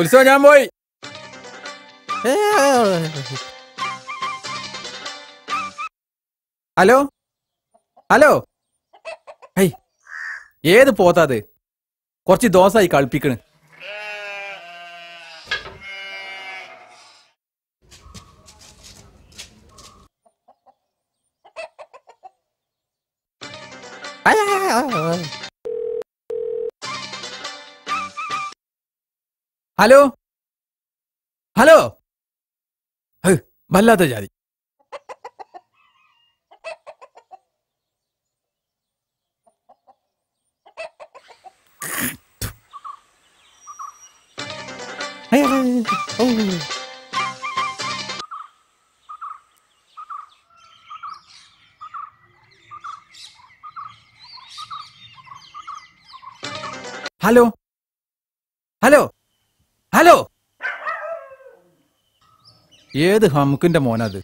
ഉത്സവം ഞാൻ പോയി ഹലോ ഹലോ ഹൈ ഏത് പോത്താത് കുറച്ച് ദോശായി കളിപ്പിക്കണ് ആ हेलो हेलो भल्ला तो जा हेलो हेलो ഹലോ ഏത് ഹമുക്കിന്റെ മോനത്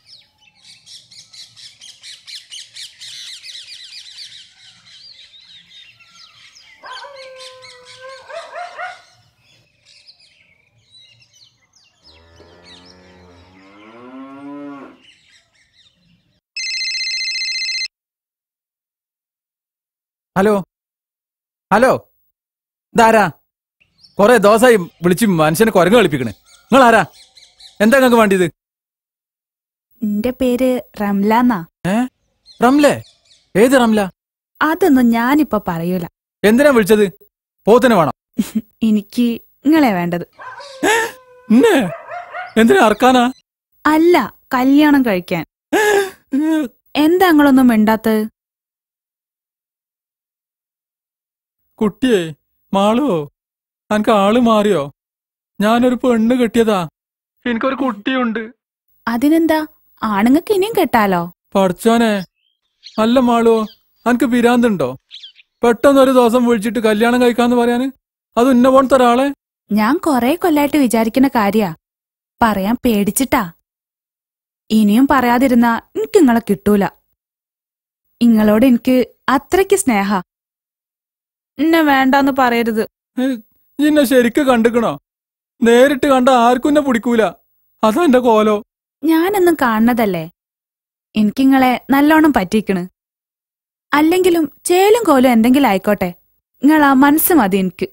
ഹലോ ഹലോ ഇതാരാ കുറെ ദോശയും വിളിച്ച് മനുഷ്യനെ കുരങ്ങ് കളിപ്പിക്കണ് നിങ്ങൾ ആരാ എന്താ നിങ്ങൾക്ക് വേണ്ടിയത് എന്റെ പേര് റംലാന്നാ റംലേ ഏത് റംല അതൊന്നും ഞാനിപ്പോ പറയൂല എന്തിനാ വിളിച്ചത് പോത്തിനെ വേണം എനിക്ക് നിങ്ങളെ വേണ്ടത് എന്തിനാ അർക്കാനാ അല്ല കല്യാണം കഴിക്കാൻ എന്താ നിങ്ങളൊന്നും മിണ്ടാത്തത് കുട്ടിയെ മാളോ അനക്ക് ആള് മാറിയോ ഞാനൊരു പെണ്ണ് കെട്ടിയതാ എനിക്കൊരു കുട്ടിയുണ്ട് അതിനെന്താ ആണുങ്ങൾക്ക് ഇനിയും കെട്ടാലോ പഠിച്ചോനെ അല്ല മാളോ അനക്ക് പിരാന്തുണ്ടോ പെട്ടെന്ന് ഒരു ദിവസം വിളിച്ചിട്ട് കല്യാണം കഴിക്കാന്ന് പറയാന് അത് ഉന്ന പോണത്തെ ഒരാളെ ഞാൻ കൊറേ കൊല്ലായിട്ട് വിചാരിക്കുന്ന കാര്യാ പറയാൻ പേടിച്ചിട്ടാ ഇനിയും പറയാതിരുന്നാ എനിക്ക് ഇങ്ങളെ കിട്ടൂല നിങ്ങളോട് എനിക്ക് അത്രയ്ക്ക് സ്നേഹ എന്നെ വേണ്ടെന്ന് പറയരുത് ഇന്നെ ശരിക്ക് കണ്ടുക്കണോ നേരിട്ട് കണ്ട ആർക്കും എന്നെ പിടിക്കൂല അതെന്റെ കോലോ ഞാനൊന്നും കാണണതല്ലേ എനിക്കിങ്ങളെ നല്ലോണം പറ്റിക്കണ് അല്ലെങ്കിലും ചേലും കോലും എന്തെങ്കിലും ആയിക്കോട്ടെ നിങ്ങളാ മനസ്സ് മതി എനിക്ക്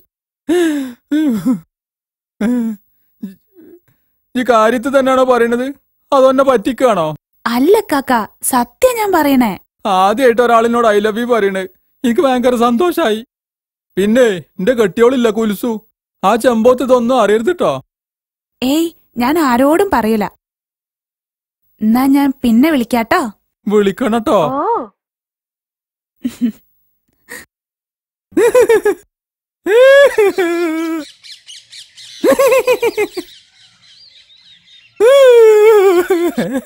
ഈ കാര്യത്തിൽ തന്നെയാണോ പറയണത് അതൊന്നെ പറ്റിക്കാണോ അല്ല കാക്ക സത്യം ഞാൻ പറയണേ ആദ്യമായിട്ട് ഒരാളിനോട് ഐ ലവ് യു പറയണേ എനിക്ക് ഭയങ്കര സന്തോഷായി പിന്നെ എന്റെ കെട്ടിയോളില്ല കുലുസു ആ ചെമ്പോത്ത് ഇതൊന്നും അറിയരുത് കേട്ടോ ഏയ് ഞാൻ ആരോടും പറയില്ല എന്നാ ഞാൻ പിന്നെ വിളിക്കാട്ടോ വിളിക്കണട്ടോ ഹേ